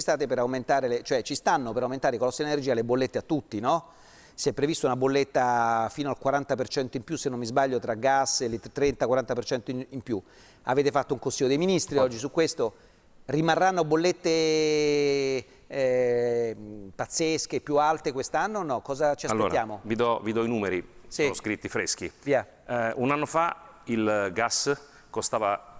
ci, le, cioè, ci stanno per aumentare i la di energia le bollette a tutti, no? si è prevista una bolletta fino al 40% in più, se non mi sbaglio, tra gas e il 30-40% in, più. Avete fatto un consiglio dei ministri oggi su questo. Rimarranno bollette eh, pazzesche, più alte quest'anno o no? Cosa ci aspettiamo? Allora, vi, do, vi, do, i numeri, sì. sono scritti freschi. Eh, un anno fa il gas costava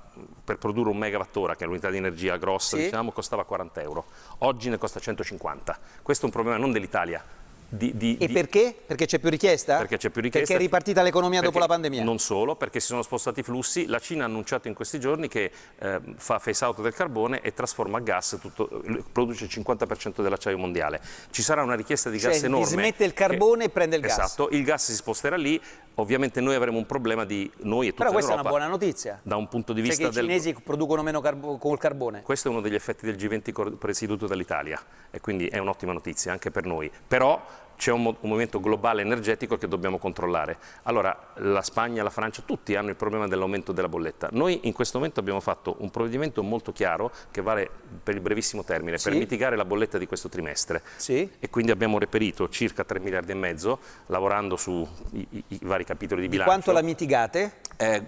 per produrre un megawattora, che è l'unità di energia grossa, sì. diciamo, costava 40 euro. Oggi ne costa 150. Questo è un problema non dell'Italia, di, di, e perché? Perché c'è più richiesta? Perché c'è più richiesta. Perché è ripartita l'economia dopo la pandemia? Non solo, perché si sono spostati i flussi. La Cina ha annunciato in questi giorni che eh, fa face out del carbone e trasforma a gas, tutto, produce il 50% dell'acciaio mondiale. Ci sarà una richiesta di cioè, gas enorme. Si smette il carbone che... e prende il esatto, gas. Esatto, il gas si sposterà lì. Ovviamente noi avremo un problema di noi e tutta Però questa Europa, è una buona notizia. Da un punto di cioè, vista che del... i cinesi producono meno carbo- col carbone. Questo è uno degli effetti del G20 presieduto dall'Italia e quindi è un'ottima notizia anche per noi. Però c'è un, un, momento globale energetico che dobbiamo controllare. Allora la Spagna, la Francia, tutti hanno il problema dell'aumento della bolletta. Noi in questo momento abbiamo fatto un provvedimento molto chiaro che vale per il brevissimo termine, sì. per mitigare la bolletta di questo trimestre. Sì. E quindi abbiamo reperito circa 3 miliardi e mezzo lavorando sui vari capitoli di bilancio. Di quanto la mitigate? Eh,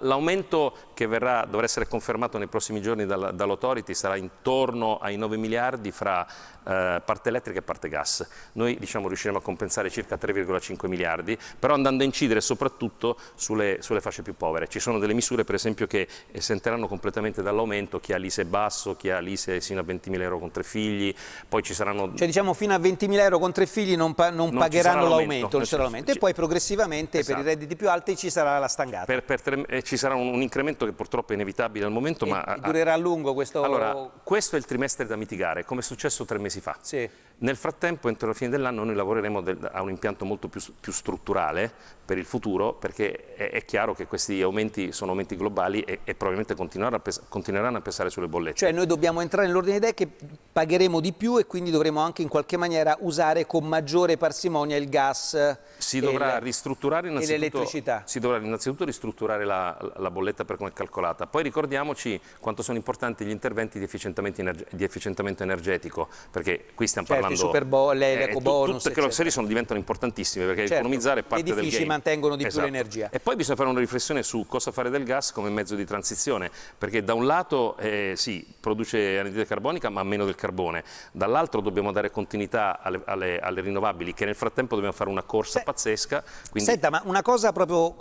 l'aumento che verrà, dovrà essere confermato nei prossimi giorni dal, dall'autority sarà intorno ai 9 miliardi fra eh, parte elettrica e parte gas. Noi diciamo, riusciremo a compensare circa 3,5 miliardi, però andando a incidere soprattutto sulle, sulle, fasce più povere. Ci sono delle misure per esempio che esenteranno completamente dall'aumento chi ha l'ISE basso, chi ha l'ISE sino a 20.000 euro con tre figli, poi ci saranno... Cioè diciamo fino a 20.000 euro con tre figli non, pa non, non pagheranno esatto. l'aumento, e poi progressivamente esatto. per i esatto. redditi più alti ci sarà la stangata durata? Esatto. Per, per tre, eh, ci sarà un, un, incremento che purtroppo è inevitabile al momento. E, ma durerà a lungo questo? Allora, questo è il trimestre da mitigare, come è successo tre mesi fa. Sì. Nel frattempo, entro la fine dell'anno, noi lavoreremo del, a un impianto molto più, più, strutturale per il futuro, perché è, è, chiaro che questi aumenti sono aumenti globali e, e probabilmente continueranno a, pes continueranno a, pesare sulle bollette. Cioè noi dobbiamo entrare nell'ordine di idee che pagheremo di più e quindi dovremo anche in qualche maniera usare con maggiore parsimonia il gas si dovrà ristrutturare innanzitutto, e l'elettricità. Si dovrà innanzitutto ristrutturare ristrutturare la, la bolletta per come è calcolata. Poi ricordiamoci quanto sono importanti gli interventi di efficientamento, energe di efficientamento energetico, perché qui stiamo certo, parlando... Certo, superbonus, eh, l'ecobonus... Tutte le serie sono, diventano importantissime, perché certo, economizzare è parte del game. Gli edifici mantengono di esatto. più l'energia. E poi bisogna fare una riflessione su cosa fare del gas come mezzo di transizione, perché da un lato, eh, sì, produce anidride carbonica, ma meno del carbone. Dall'altro dobbiamo dare continuità alle, alle, alle, rinnovabili, che nel frattempo dobbiamo fare una corsa Beh, pazzesca. Quindi... Senta, ma una cosa proprio...